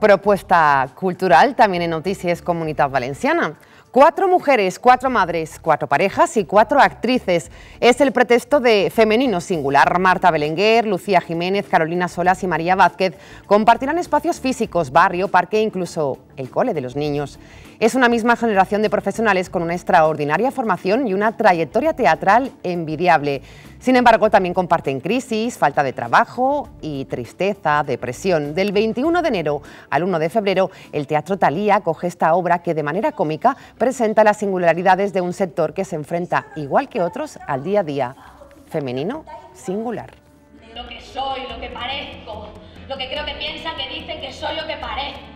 Propuesta cultural también en Noticias Comunidad Valenciana. Cuatro mujeres, cuatro madres, cuatro parejas y cuatro actrices. Es el pretexto de Femenino Singular. Marta Belenguer, Lucía Jiménez, Carolina Solas y María Vázquez compartirán espacios físicos, barrio, parque e incluso el cole de los niños. Es una misma generación de profesionales con una extraordinaria formación y una trayectoria teatral envidiable. Sin embargo, también comparten crisis, falta de trabajo y tristeza, depresión. Del 21 de enero al 1 de febrero, el Teatro Talía coge esta obra que de manera cómica presenta las singularidades de un sector que se enfrenta, igual que otros, al día a día. Femenino singular. Lo que soy, lo que parezco, lo que creo que piensa, que dice, que soy lo que parezco.